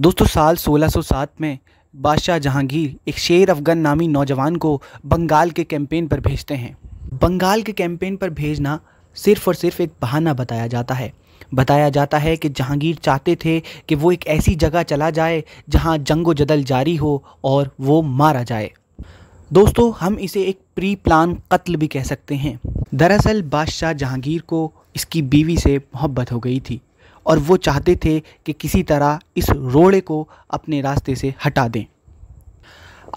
दोस्तों साल 1607 में बादशाह जहांगीर एक शेर अफगन नामी नौजवान को बंगाल के कैंपेन पर भेजते हैं बंगाल के कैंपेन पर भेजना सिर्फ और सिर्फ एक बहाना बताया जाता है बताया जाता है कि जहांगीर चाहते थे कि वो एक ऐसी जगह चला जाए जहां जंगो जदल जारी हो और वो मारा जाए दोस्तों हम इसे एक प्री प्लान कत्ल भी कह सकते हैं दरअसल बादशाह जहांगीर को इसकी बीवी से मोहब्बत हो गई थी और वो चाहते थे कि किसी तरह इस रोड़े को अपने रास्ते से हटा दें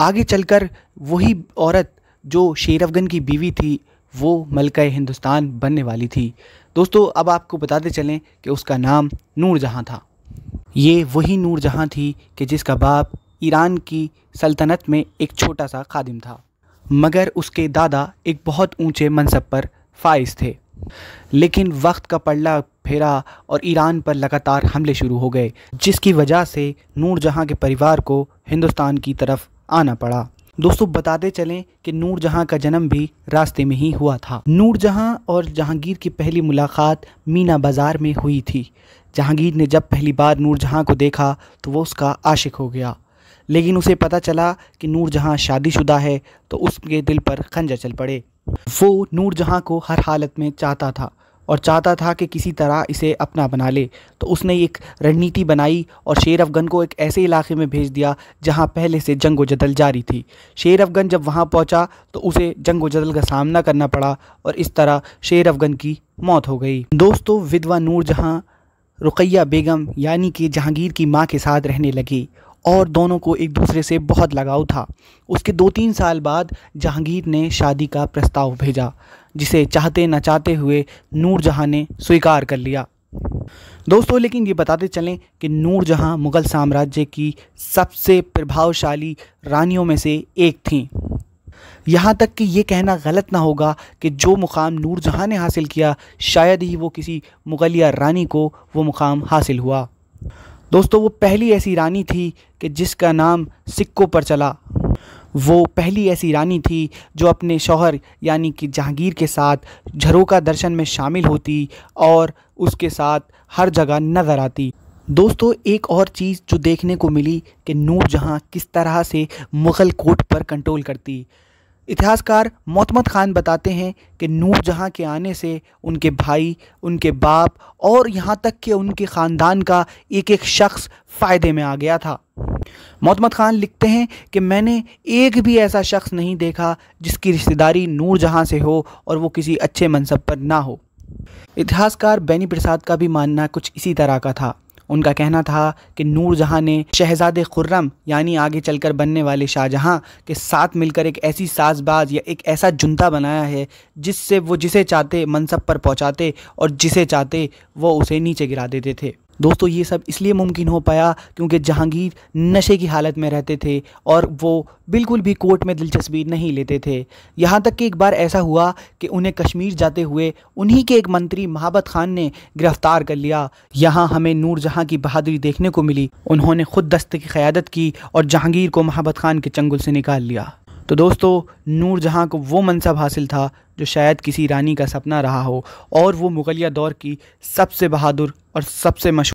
आगे चलकर वही औरत जो शेर की बीवी थी वो मलका हिंदुस्तान बनने वाली थी दोस्तों अब आपको बताते चलें कि उसका नाम नूरजहाँ था ये वही नूरजहाँ थी कि जिसका बाप ईरान की सल्तनत में एक छोटा सा खादिम था मगर उसके दादा एक बहुत ऊंचे मनसब पर फाइज थे लेकिन वक्त का पड़ला फेरा और ईरान पर लगातार हमले शुरू हो गए जिसकी वजह से नूरजहाँ के परिवार को हिंदुस्तान की तरफ आना पड़ा दोस्तों बताते चलें कि नूरजहाँ का जन्म भी रास्ते में ही हुआ था नूरजहाँ और जहांगीर की पहली मुलाकात मीना बाज़ार में हुई थी जहांगीर ने जब पहली बार नूरजहाँ को देखा तो वो उसका आशिक हो गया लेकिन उसे पता चला कि नूरजहाँ शादीशुदा है तो उसके दिल पर खंजर चल पड़े वो नूरजहाँ को हर हालत में चाहता था और चाहता था कि किसी तरह इसे अपना बना ले तो उसने एक रणनीति बनाई और शेर अफगन को एक ऐसे इलाके में भेज दिया जहां पहले से जंग जदल जारी थी शेर अफगन जब वहां पहुंचा तो उसे जंग जदल का सामना करना पड़ा और इस तरह शेर अफगन की मौत हो गई दोस्तों विधवा नूर जहाँ रुकैया बेगम यानी कि जहांगीर की माँ के साथ रहने लगी और दोनों को एक दूसरे से बहुत लगाव था उसके दो तीन साल बाद जहांगीर ने शादी का प्रस्ताव भेजा जिसे चाहते न चाहते हुए नूरजहाँ ने स्वीकार कर लिया दोस्तों लेकिन ये बताते चलें कि नूरजहाँ मुग़ल साम्राज्य की सबसे प्रभावशाली रानियों में से एक थीं यहाँ तक कि ये कहना गलत ना होगा कि जो मुकाम नूरजहाँ ने हासिल किया शायद ही वो किसी मुग़लिया रानी को वो मुकाम हासिल हुआ दोस्तों वो पहली ऐसी रानी थी कि जिसका नाम सिक्कों पर चला वो पहली ऐसी रानी थी जो अपने शौहर यानी कि जहांगीर के साथ झरोका दर्शन में शामिल होती और उसके साथ हर जगह नज़र आती दोस्तों एक और चीज़ जो देखने को मिली कि नूर जहाँ किस तरह से मुग़ल कोर्ट पर कंट्रोल करती इतिहासकार मोतमद ख़ान बताते हैं कि नूर जहाँ के आने से उनके भाई उनके बाप और यहाँ तक कि उनके ख़ानदान का एक एक शख्स फ़ायदे में आ गया था मोहम्मद ख़ान लिखते हैं कि मैंने एक भी ऐसा शख्स नहीं देखा जिसकी रिश्तेदारी नूर जहाँ से हो और वो किसी अच्छे मनसब पर ना हो इतिहासकार बैनी प्रसाद का भी मानना कुछ इसी तरह का था उनका कहना था कि नूरजहाँ ने शहजादे खुर्रम यानी आगे चलकर बनने वाले शाहजहाँ के साथ मिलकर एक ऐसी साजबाज या एक ऐसा जुनता बनाया है जिससे वो जिसे चाहते मनसब पर पहुँचाते और जिसे चाहते वो उसे नीचे गिरा देते थे दोस्तों ये सब इसलिए मुमकिन हो पाया क्योंकि जहांगीर नशे की हालत में रहते थे और वो बिल्कुल भी कोर्ट में दिलचस्पी नहीं लेते थे यहाँ तक कि एक बार ऐसा हुआ कि उन्हें कश्मीर जाते हुए उन्हीं के एक मंत्री महाबत खान ने गिरफ्तार कर लिया यहाँ हमें नूर जहाँ की बहादुरी देखने को मिली उन्होंने खुद दस्त की क़्यादत की और जहांगीर को महाबत खान के चंगुल से निकाल लिया तो दोस्तों नूर जहाँ को वो मनसब हासिल था जो शायद किसी रानी का सपना रहा हो और वो मुग़लिया दौर की सबसे बहादुर और सबसे मशहूर